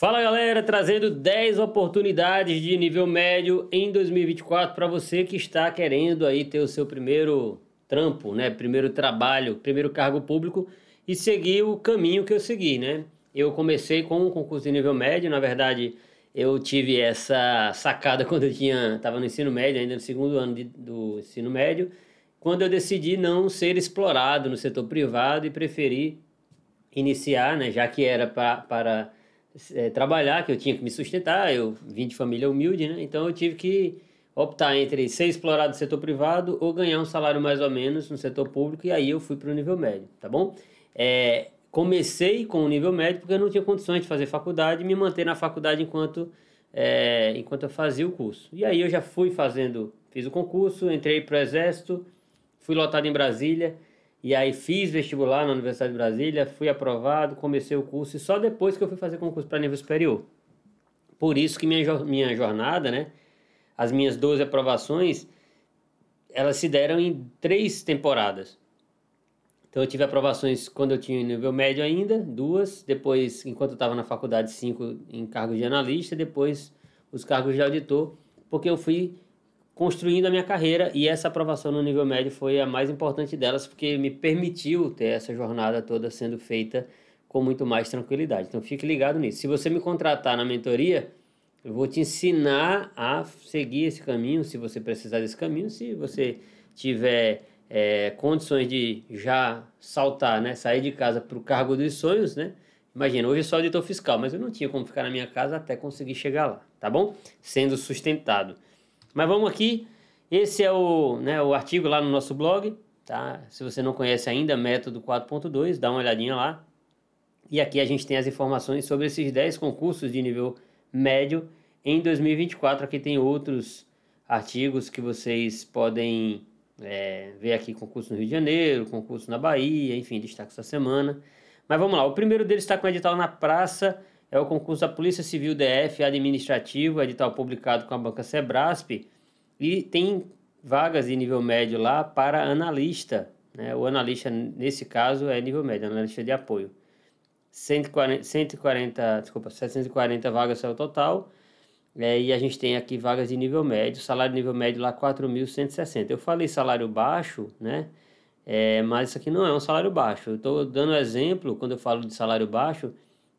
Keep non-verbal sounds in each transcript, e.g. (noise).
Fala galera, trazendo 10 oportunidades de nível médio em 2024 para você que está querendo aí ter o seu primeiro trampo, né? Primeiro trabalho, primeiro cargo público e seguir o caminho que eu segui, né? Eu comecei com um concurso de nível médio, na verdade, eu tive essa sacada (laughs) quando eu tinha, estava no ensino médio, ainda no segundo ano de, do ensino médio, quando eu decidi não ser explorado no setor privado e preferi iniciar, né, já que era pra, para é, trabalhar, que eu tinha que me sustentar, eu vim de família humilde, né? Então eu tive que optar entre ser explorado no setor privado ou ganhar um salário mais ou menos no setor público, e aí eu fui para o nível médio, tá bom? É, comecei com o nível médio porque eu não tinha condições de fazer faculdade e me manter na faculdade enquanto, é, enquanto eu fazia o curso. E aí eu já fui fazendo, fiz o concurso, entrei para o Exército, fui lotado em Brasília, e aí fiz vestibular na Universidade de Brasília, fui aprovado, comecei o curso e só depois que eu fui fazer concurso para nível superior. Por isso que minha, minha jornada, né, as minhas 12 aprovações, elas se deram em três temporadas. Então eu tive aprovações quando eu tinha nível médio ainda, duas, depois enquanto eu estava na faculdade, cinco em cargos de analista, depois os cargos de auditor, porque eu fui construindo a minha carreira e essa aprovação no nível médio foi a mais importante delas porque me permitiu ter essa jornada toda sendo feita com muito mais tranquilidade. Então fique ligado nisso. Se você me contratar na mentoria, eu vou te ensinar a seguir esse caminho, se você precisar desse caminho, se você tiver é, condições de já saltar, né, sair de casa para o cargo dos sonhos, né? Imagina, hoje eu sou auditor fiscal, mas eu não tinha como ficar na minha casa até conseguir chegar lá, tá bom? Sendo sustentado. Mas vamos aqui. Esse é o, né, o artigo lá no nosso blog. Tá? Se você não conhece ainda Método 4.2, dá uma olhadinha lá. E aqui a gente tem as informações sobre esses 10 concursos de nível médio em 2024. Aqui tem outros artigos que vocês podem é, ver aqui: concurso no Rio de Janeiro, concurso na Bahia, enfim, destaque essa semana. Mas vamos lá, o primeiro deles está com o edital na Praça é o concurso da Polícia Civil DF Administrativo, edital publicado com a banca Sebrasp, e tem vagas de nível médio lá para analista. Né? O analista, nesse caso, é nível médio, analista de apoio. 140, 140 desculpa, 740 vagas é o total. É, e a gente tem aqui vagas de nível médio, salário nível médio lá 4.160. Eu falei salário baixo, né? É, mas isso aqui não é um salário baixo. Eu estou dando exemplo, quando eu falo de salário baixo,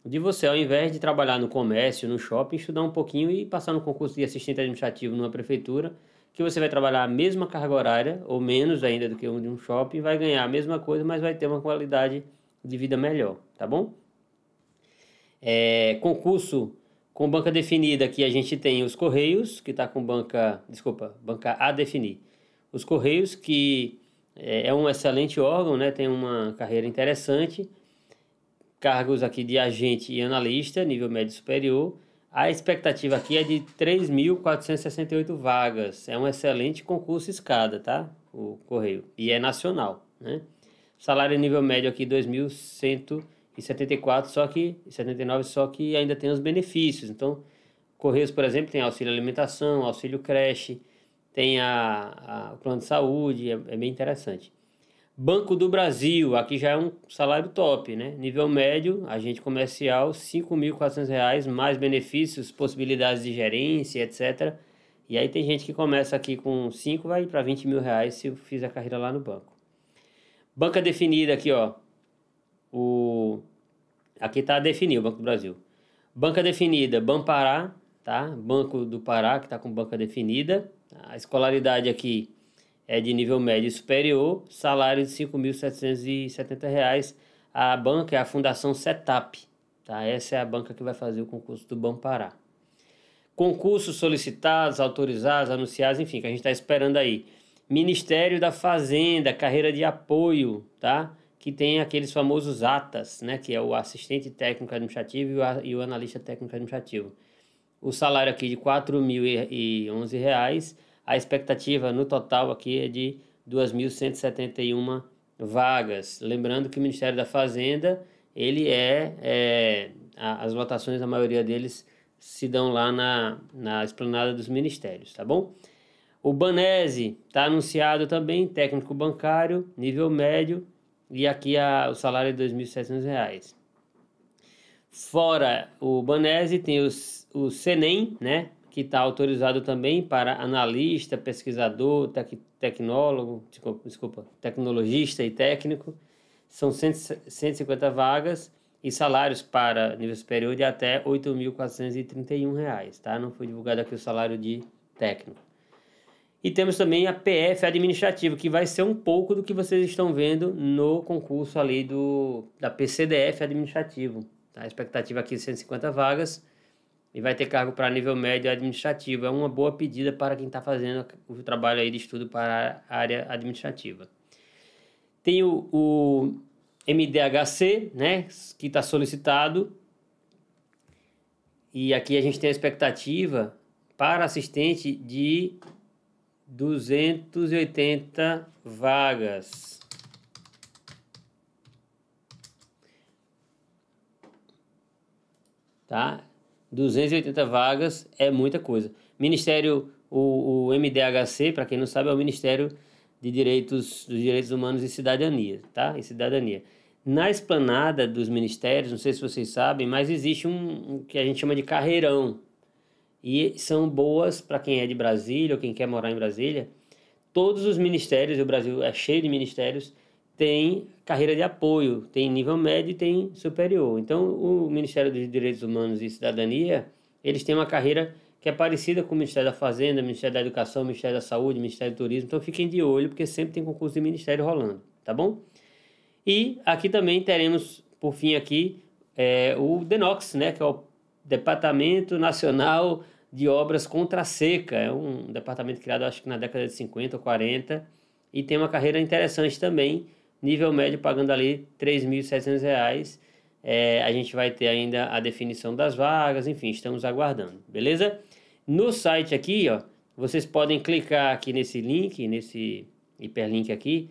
de você, ao invés de trabalhar no comércio, no shopping, estudar um pouquinho e passar no concurso de assistente administrativo numa prefeitura, que você vai trabalhar a mesma carga horária, ou menos ainda do que um de um shopping, vai ganhar a mesma coisa, mas vai ter uma qualidade de vida melhor, tá bom? É, concurso com banca definida, aqui a gente tem os Correios, que está com banca, desculpa, banca a definir. Os Correios, que é, é um excelente órgão, né, tem uma carreira interessante, cargos aqui de agente e analista, nível médio superior. A expectativa aqui é de 3.468 vagas. É um excelente concurso escada, tá? O Correio. E é nacional, né? Salário nível médio aqui 2.174, só que 79, só que ainda tem os benefícios. Então, Correios, por exemplo, tem auxílio alimentação, auxílio creche, tem a, a o plano de saúde, é, é bem interessante. Banco do Brasil, aqui já é um salário top, né? Nível médio, agente comercial, R$ 5.400, mais benefícios, possibilidades de gerência, etc. E aí tem gente que começa aqui com 5, vai para 20 mil reais se fizer a carreira lá no banco. Banca definida aqui, ó. O... Aqui tá definido o Banco do Brasil. Banca definida, Banpará, tá? Banco do Pará, que tá com banca definida. A escolaridade aqui é, de nível médio superior, salário de R$ 5.770. A banca é a Fundação Setap. Tá? Essa é a banca que vai fazer o concurso do Bampará. Concursos solicitados, autorizados, anunciados, enfim, que a gente está esperando aí. Ministério da Fazenda, carreira de apoio, tá? Que tem aqueles famosos ATAS, né? Que é o assistente técnico administrativo e o, e o analista técnico administrativo. O salário aqui de R$ 4.011 a expectativa no total aqui é de 2.171 vagas. Lembrando que o Ministério da Fazenda, ele é, é a, as votações, a maioria deles se dão lá na, na esplanada dos ministérios, tá bom? O Banese está anunciado também, técnico bancário, nível médio, e aqui a, o salário é de R$ 2.700. Fora o Banese, tem os, o Senem, né? que está autorizado também para analista, pesquisador, tec tecnólogo, desculpa, tecnologista e técnico. São 150 vagas e salários para nível superior de até R$ 8.431, tá? Não foi divulgado aqui o salário de técnico. E temos também a PF administrativa, que vai ser um pouco do que vocês estão vendo no concurso ali do, da PCDF administrativo. Tá? A expectativa aqui de 150 vagas e vai ter cargo para nível médio administrativo. É uma boa pedida para quem está fazendo o trabalho aí de estudo para a área administrativa. Tem o, o MDHC, né, que está solicitado. E aqui a gente tem a expectativa para assistente de 280 vagas. Tá? 280 vagas é muita coisa. Ministério, o, o MDHC, para quem não sabe, é o Ministério de Direitos, dos Direitos Humanos e Cidadania, tá? E Cidadania. Na esplanada dos ministérios, não sei se vocês sabem, mas existe um, um que a gente chama de carreirão. E são boas para quem é de Brasília ou quem quer morar em Brasília. Todos os ministérios, o Brasil é cheio de ministérios, tem carreira de apoio, tem nível médio e tem superior. Então, o Ministério dos Direitos Humanos e Cidadania, eles têm uma carreira que é parecida com o Ministério da Fazenda, Ministério da Educação, Ministério da Saúde, Ministério do Turismo. Então, fiquem de olho, porque sempre tem concurso de ministério rolando, tá bom? E aqui também teremos, por fim aqui, é, o DENOX, né, que é o Departamento Nacional de Obras Contra a Seca. É um departamento criado, acho que na década de 50 ou 40, e tem uma carreira interessante também, Nível médio pagando ali R$ 3.700. É, a gente vai ter ainda a definição das vagas, enfim, estamos aguardando, beleza? No site aqui, ó, vocês podem clicar aqui nesse link, nesse hiperlink aqui,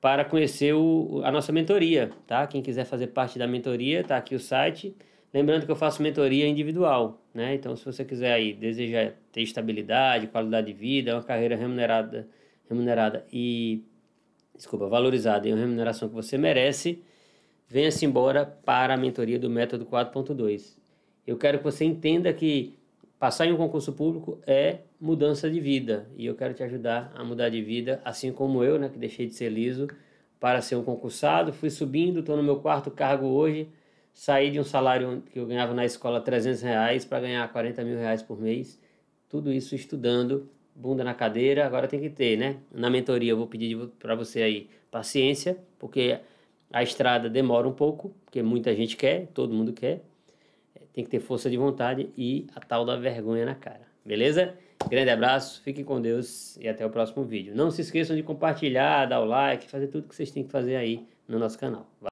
para conhecer o, a nossa mentoria, tá? Quem quiser fazer parte da mentoria, tá aqui o site. Lembrando que eu faço mentoria individual, né? Então, se você quiser aí, deseja ter estabilidade, qualidade de vida, uma carreira remunerada, remunerada e desculpa, valorizada em uma remuneração que você merece, venha-se embora para a mentoria do método 4.2. Eu quero que você entenda que passar em um concurso público é mudança de vida e eu quero te ajudar a mudar de vida, assim como eu, né, que deixei de ser liso para ser um concursado, fui subindo, estou no meu quarto cargo hoje, saí de um salário que eu ganhava na escola 300 reais para ganhar 40 mil reais por mês, tudo isso estudando bunda na cadeira, agora tem que ter, né? Na mentoria eu vou pedir para você aí paciência, porque a estrada demora um pouco, porque muita gente quer, todo mundo quer. Tem que ter força de vontade e a tal da vergonha na cara. Beleza? Grande abraço, fiquem com Deus e até o próximo vídeo. Não se esqueçam de compartilhar, dar o like, fazer tudo que vocês têm que fazer aí no nosso canal.